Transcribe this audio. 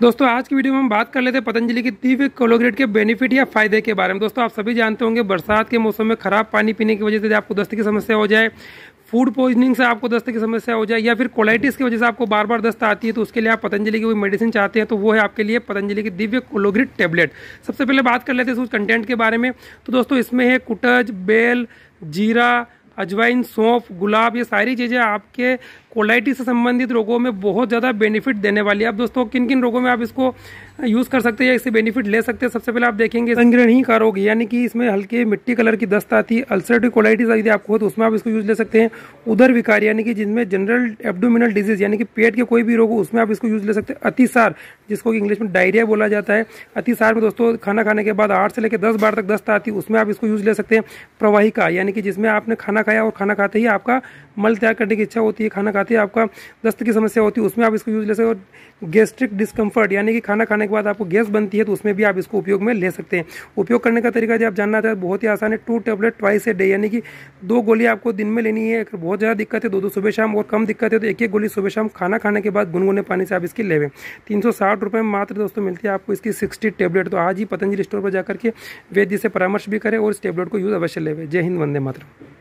दोस्तों आज की वीडियो में हम बात कर लेते हैं पतंजलि की तीव्र कोलोग्रेट के बेनिफिट या फायदे के बारे में दोस्तों आप सभी जानते होंगे बरसात के मौसम में खराब पानी पीने की वजह से आपको दस्त की समस्या हो जाए फूड पॉइजनिंग से आपको दस्त की समस्या हो जाए या फिर कोलाइटिस की वजह से आपको बार बार दस्त आती है तो उसके लिए आप पतंजलि की कोई मेडिसिन चाहते हैं तो वो है आपके लिए पतंजलि की दिव्य कोलोग्रिट टेबलेट सबसे पहले बात कर लेते हैं उस कंटेंट के बारे में तो दोस्तों इसमें है कुटज बेल जीरा अजवाइन सौंफ गुलाब ये सारी चीज़ें आपके कोलाइटिस से संबंधित रोगों में बहुत ज़्यादा बेनिफिट देने वाली है आप दोस्तों किन किन रोगों में आप इसको यूज़ कर सकते हैं या इससे बेनिफिट ले सकते हैं सबसे पहले आप देखेंगे संग्रहणी का रोग यानी कि इसमें हल्के मिट्टी कलर की दस्त आती है अल्सरेटिव कोलाइटिस यदि आपको हो तो उसमें आप इसको यूज़ ले सकते हैं उधर विकार यानी कि जिनमें जनरल एब्डोमिनल डिजीज़ यानी कि पेट के कोई भी रोग हो उसमें आप इसको यूज़ ले सकते हैं अतिसार जिसको कि इंग्लिश में डायरिया बोला जाता है अतिसार में दोस्तों खाना खाने के बाद आठ से लेकर दस बार तक दस्त आती है उसमें आप इसको यूज़ ले सकते हैं प्रवाहिका यानी कि जिसमें आपने खाना खाया और खाना खाते ही आपका मल तैयार करने की इच्छा होती है खाना लगाती है आपका दस्त की समस्या होती है उसमें आप इसको यूज ले सकते हो गैस्ट्रिक डिस्कम्फर्ट यानी कि खाना खाने के बाद आपको गैस बनती है तो उसमें भी आप इसको उपयोग में ले सकते हैं उपयोग करने का तरीका जो आप जानना चाहते तो बहुत ही आसान है two tablet twice a day यानी कि दो गोली आपको दिन में लेनी है अगर बहुत ज़्यादा दिक्कत है दो दो सुबह शाम और कम दिक्कत है तो एक एक गोली सुबह शाम खाना खाने के बाद गुनगुने पानी से आप इसकी लेवें तीन सौ साठ में मात्र दोस्तों मिलती है आपको इसकी सिक्सटी टेबलेट तो आज ही पतंजलि स्टोर पर जाकर के वैद्य से परामर्श भी करें और इस टेबलेट को यूज़ अवश्य लेवे जय हिंद वंदे मातरम